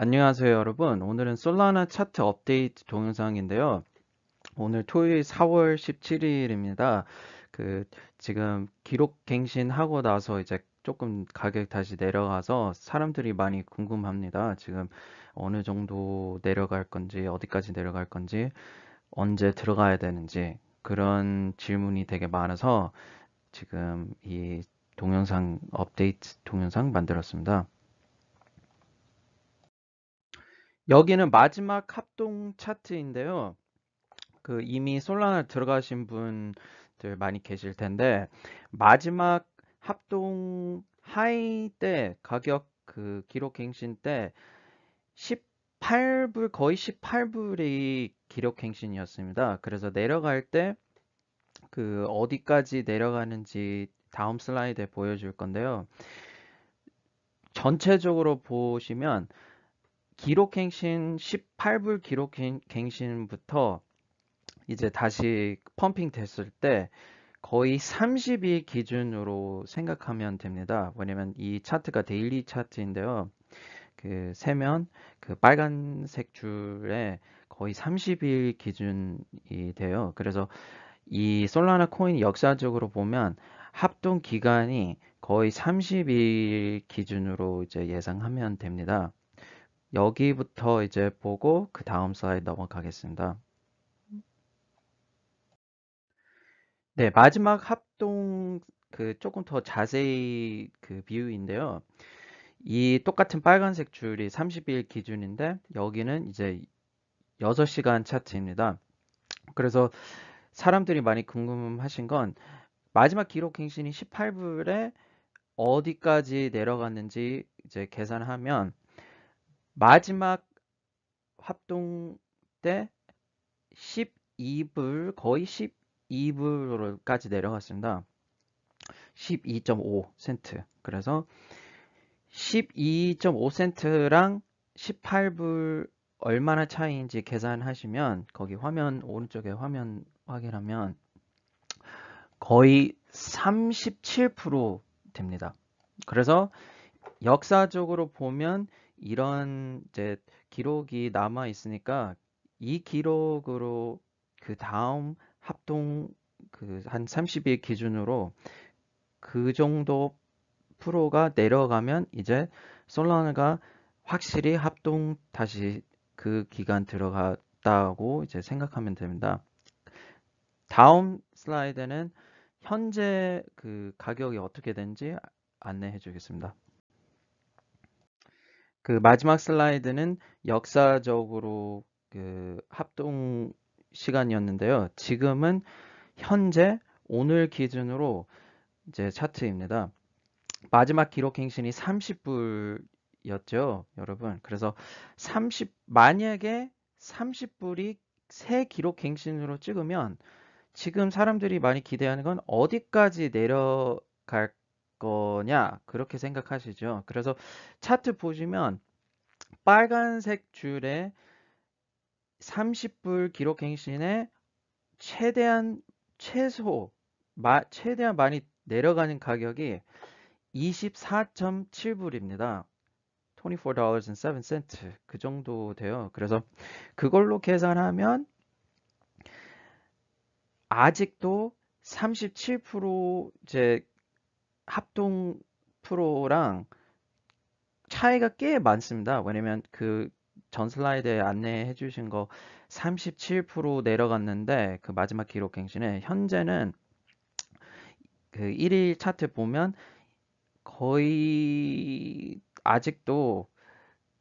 안녕하세요 여러분 오늘은 솔라나 차트 업데이트 동영상인데요 오늘 토요일 4월 17일입니다 그 지금 기록 갱신하고 나서 이제 조금 가격 다시 내려가서 사람들이 많이 궁금합니다 지금 어느 정도 내려갈 건지 어디까지 내려갈 건지 언제 들어가야 되는지 그런 질문이 되게 많아서 지금 이 동영상 업데이트 동영상 만들었습니다 여기는 마지막 합동 차트인데요. 그 이미 솔라나 들어가신 분들 많이 계실 텐데 마지막 합동 하이 때 가격 그 기록 갱신 때 18불 거의 18불이 기록 갱신이었습니다. 그래서 내려갈 때 그 어디까지 내려가는지 다음 슬라이드에 보여줄 건데요. 전체적으로 보시면 기록갱신 18불 기록갱신부터 이제 다시 펌핑 됐을 때 거의 30일 기준으로 생각하면 됩니다. 왜냐면 이 차트가 데일리 차트인데요. 그 세면 그 빨간색 줄에 거의 30일 기준이 돼요. 그래서 이 솔라나 코인 역사적으로 보면 합동 기간이 거의 30일 기준으로 이제 예상하면 됩니다. 여기부터 이제 보고 그 다음 슬라이드 넘어가겠습니다. 네, 마지막 합동 그 조금 더 자세히 그 비유인데요. 이 똑같은 빨간색 줄이 30일 기준인데 여기는 이제 6시간 차트입니다. 그래서 사람들이 많이 궁금하신 건 마지막 기록 갱신이 18불에 어디까지 내려갔는지 이제 계산하면 마지막 합동 때 12불, 거의 12불까지 내려갔습니다. 12.5센트. 그래서 12.5센트랑 18불 얼마나 차이인지 계산하시면 거기 화면 오른쪽에 화면 확인하면 거의 37% 됩니다. 그래서 역사적으로 보면 이런 이제 기록이 남아 있으니까 이 기록으로 그 다음 합동 그 한 30일 기준으로 그 정도 프로가 내려가면 이제 솔라나가 확실히 합동 다시 그 기간 들어갔다고 이제 생각하면 됩니다. 다음 슬라이드는 현재 그 가격이 어떻게 되는지 안내해 주겠습니다. 그 마지막 슬라이드는 역사적으로 그 합동 시간이었는데요. 지금은 현재 오늘 기준으로 이제 차트입니다. 마지막 기록 갱신이 30불이었죠, 여러분. 그래서 30 만약에 30불이 새 기록 갱신으로 찍으면 지금 사람들이 많이 기대하는 건 어디까지 내려갈 거냐 그렇게 생각하시죠. 그래서 차트 보시면 빨간색 줄에 30불 기록 갱신에 최대한 최소 마, 최대한 많이 내려가는 가격이 24.7불입니다. 24.07그 정도 돼요. 그래서 그걸로 계산하면 아직도 37% 이제 합동 프로랑 차이가 꽤 많습니다. 왜냐면 그 전 슬라이드에 안내해 주신 거 37% 내려갔는데 그 마지막 기록 갱신에 현재는 그 1일 차트 보면 거의 아직도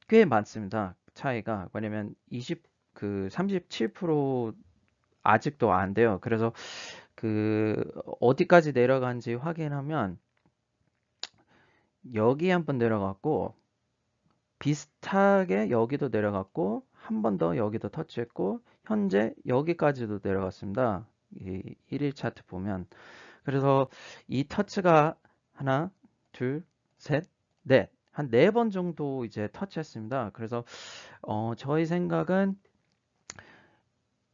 꽤 많습니다. 차이가. 왜냐면 20, 그 37% 아직도 안 돼요. 그래서 그 어디까지 내려간지 확인하면 여기 한번 내려갔고 비슷하게 여기도 내려갔고 한 번 더 여기도 터치했고 현재 여기까지도 내려갔습니다. 이 1일 차트 보면 그래서 이 터치가 하나, 둘, 셋, 넷한 네 번 정도 이제 터치했습니다. 그래서 어, 저희 생각은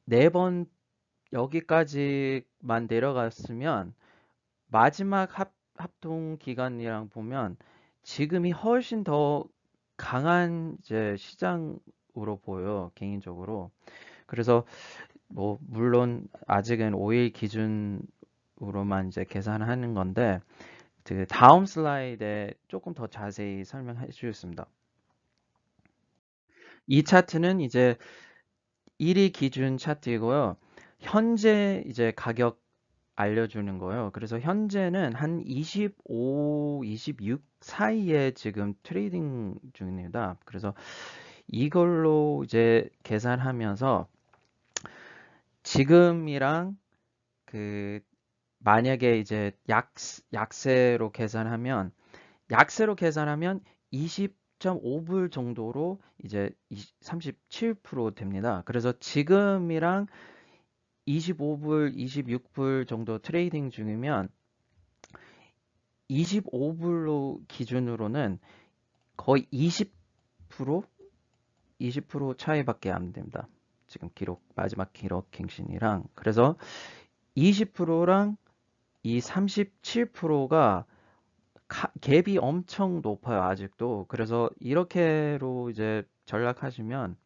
네 번 여기까지만 내려갔으면 마지막 합 합동 기간이랑 보면 지금이 훨씬 더 강한 이제 시장으로 보여 개인적으로. 그래서 뭐 물론 아직은 5일 기준으로만 이제 계산하는 건데 그 다음 슬라이드에 조금 더 자세히 설명해 주겠습니다. 이 차트는 이제 1위 기준 차트이고요. 현재 이제 가격 알려주는 거예요. 그래서 현재는 한 25, 26 사이에 지금 트레이딩 중입니다. 그래서 이걸로 이제 계산하면서 지금이랑 그 만약에 이제 약, 약세로 계산하면 약세로 계산하면 20.5불 정도로 이제 37% 됩니다. 그래서 지금이랑 25불, 26불 정도 트레이딩 중이면 25불로 기준으로는 거의 20% 20% 차이밖에 안 됩니다. 지금 기록 마지막 기록 갱신이랑 그래서 20%랑 이 37%가 갭이 엄청 높아요 아직도 그래서 이렇게로 이제 전략하시면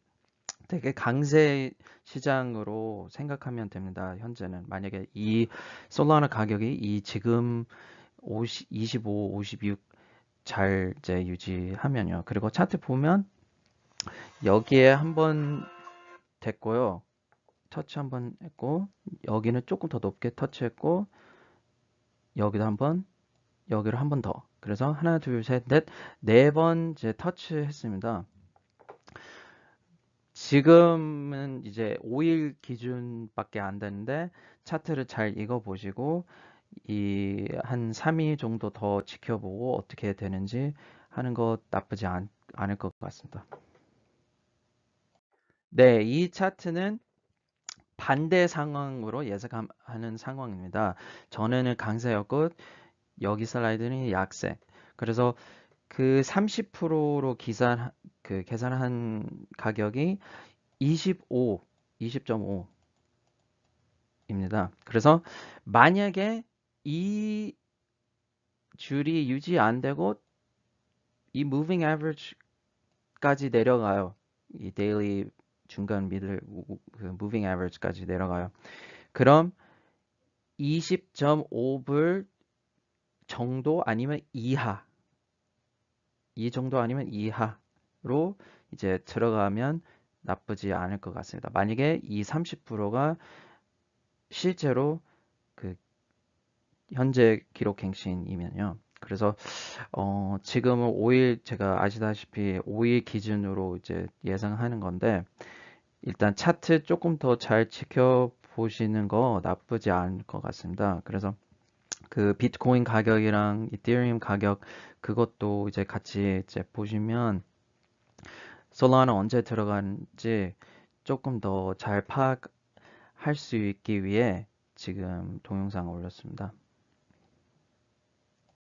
되게 강세 시장으로 생각하면 됩니다. 현재는 만약에 이 솔라나 가격이 이 지금 50, 25, 56잘 이제 유지하면요. 그리고 차트 보면 여기에 한번 됐고요. 터치 한번 했고 여기는 조금 더 높게 터치했고 여기도 한번 여기를 한번 더 그래서 하나 둘 셋넷 네번 이제 터치했습니다. 지금은 이제 5일 기준밖에 안 되는데 차트를 잘 읽어 보시고 이 한 3일 정도 더 지켜보고 어떻게 되는지 하는 것 나쁘지 않, 않을 것 같습니다. 네, 이 차트는 반대 상황으로 예측하는 상황입니다. 전에는 강세였고 여기 슬라이드는 약세. 그래서 그 30%로 기산 그 계산한 가격이 25, 20.5입니다. 그래서 만약에 이 줄이 유지 안 되고 이 moving average까지 내려가요. 이 daily 중간 미들 그 moving average까지 내려가요. 그럼 20.5불 정도 아니면 이하 이 정도 아니면 이하 로 이제 들어가면 나쁘지 않을 것 같습니다. 만약에 이 30%가 실제로 그 현재 기록 갱신이면요. 그래서 어 지금은 5일 제가 아시다시피 5일 기준으로 이제 예상하는 건데 일단 차트 조금 더 잘 지켜보시는 거 나쁘지 않을 것 같습니다. 그래서 그 비트코인 가격이랑 이더리움 가격 그것도 이제 같이 이제 보시면 솔라나 언제 들어간지 조금 더 잘 파악할 수 있기 위해 지금 동영상을 올렸습니다.